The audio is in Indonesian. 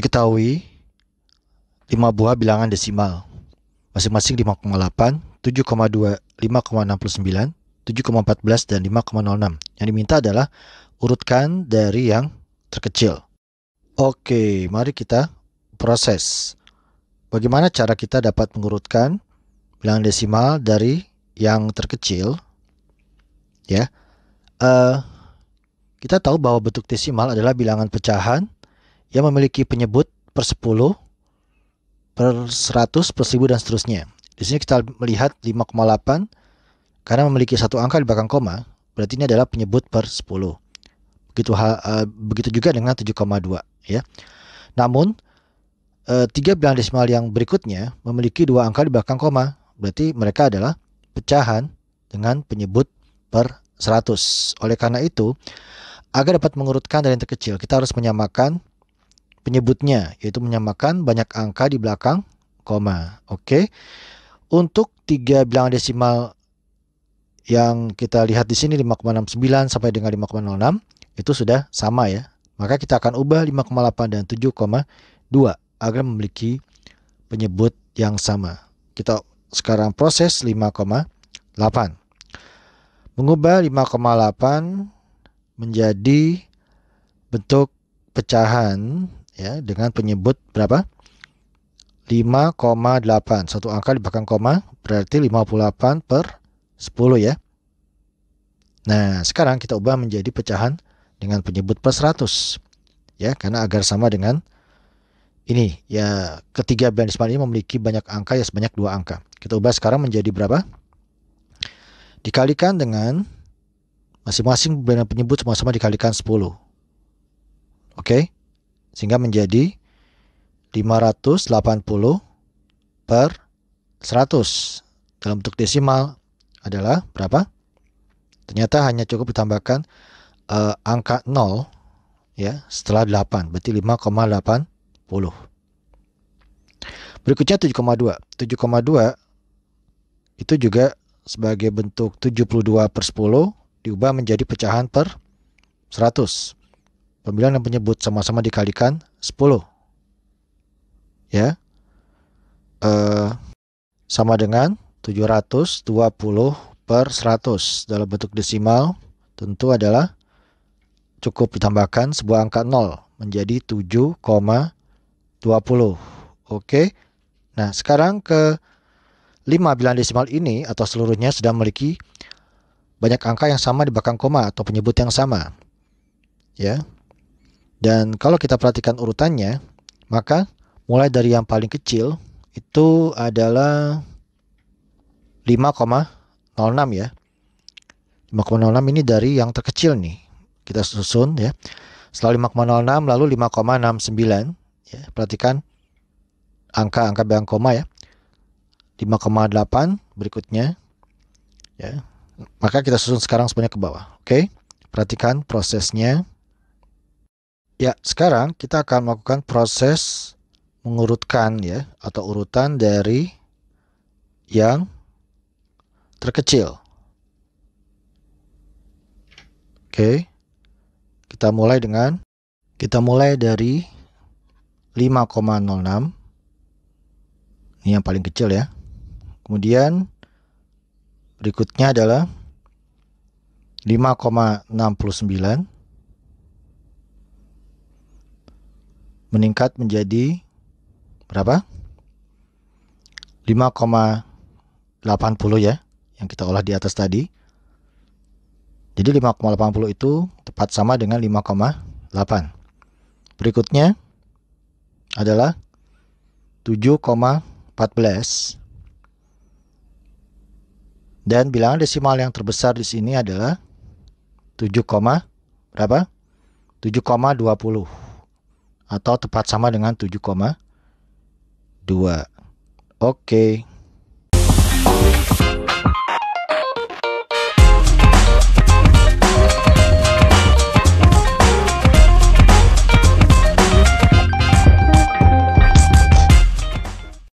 Diketahui 5 buah bilangan desimal, masing-masing 5,8, 7,2, 5,69, 7,14, dan 5,06. Yang diminta adalah urutkan dari yang terkecil. Oke, mari kita proses. Bagaimana cara kita dapat mengurutkan bilangan desimal dari yang terkecil? Ya, uh, kita tahu bahwa bentuk desimal adalah bilangan pecahan yang memiliki penyebut per 10, per 100, per 1000 dan seterusnya. Di sini kita melihat 5,8 karena memiliki satu angka di belakang koma, berarti ini adalah penyebut per 10. Begitu uh, begitu juga dengan 7,2 ya. Namun eh, tiga bilangan desimal yang berikutnya memiliki dua angka di belakang koma, berarti mereka adalah pecahan dengan penyebut per 100. Oleh karena itu, agar dapat mengurutkan dari yang terkecil, kita harus menyamakan penyebutnya, yaitu menyamakan banyak angka di belakang koma. Oke. Untuk tiga bilangan desimal yang kita lihat di sini 5,69 sampai dengan 5,06 itu sudah sama ya. Maka kita akan ubah 5,8 dan 7,2 agar memiliki penyebut yang sama. Kita sekarang proses 5,8. Mengubah 5,8 menjadi bentuk pecahan ya dengan penyebut berapa? 5,8 satu angka di belakang koma berarti 58 per 10 ya Nah sekarang kita ubah menjadi pecahan dengan penyebut per 100 ya karena agar sama dengan ini ya ketiga benchmark ini memiliki banyak angka ya sebanyak dua angka kita ubah sekarang menjadi berapa dikalikan dengan masing-masing penyebut sama-sama dikalikan 10 oke okay? sehingga menjadi 580 per 100 dalam bentuk desimal adalah berapa? Ternyata hanya cukup ditambahkan uh, angka 0 ya setelah 8 berarti 5,80. Berikutnya 7,2. 7,2 itu juga sebagai bentuk 72 per 10 diubah menjadi pecahan per 100. Pembilang dan penyebut sama-sama dikalikan 10. Ya. Eh, sama dengan 720 per 100 dalam bentuk desimal tentu adalah cukup ditambahkan sebuah angka 0 menjadi 7,20. Oke. Nah, sekarang ke 5 bilangan desimal ini atau seluruhnya sudah memiliki banyak angka yang sama di belakang koma atau penyebut yang sama. Ya, dan kalau kita perhatikan urutannya, maka mulai dari yang paling kecil itu adalah 5,06 ya. 5,06 ini dari yang terkecil nih. Kita susun ya. Setelah 5,06 lalu 5,69 ya. Perhatikan angka-angka bilang ya. koma ya. 5,8 berikutnya ya. Maka kita susun sekarang semuanya ke bawah. Oke. Perhatikan prosesnya. Ya, sekarang kita akan melakukan proses mengurutkan ya atau urutan dari yang terkecil. Oke. Kita mulai dengan kita mulai dari 5,06. Ini yang paling kecil ya. Kemudian berikutnya adalah 5,69 meningkat menjadi berapa? 5,80 ya yang kita olah di atas tadi. Jadi 5,80 itu tepat sama dengan 5,8. Berikutnya adalah 7,14 dan bilangan desimal yang terbesar di sini adalah 7, berapa? 7,20 atau tepat sama dengan 7,2. Oke. Okay.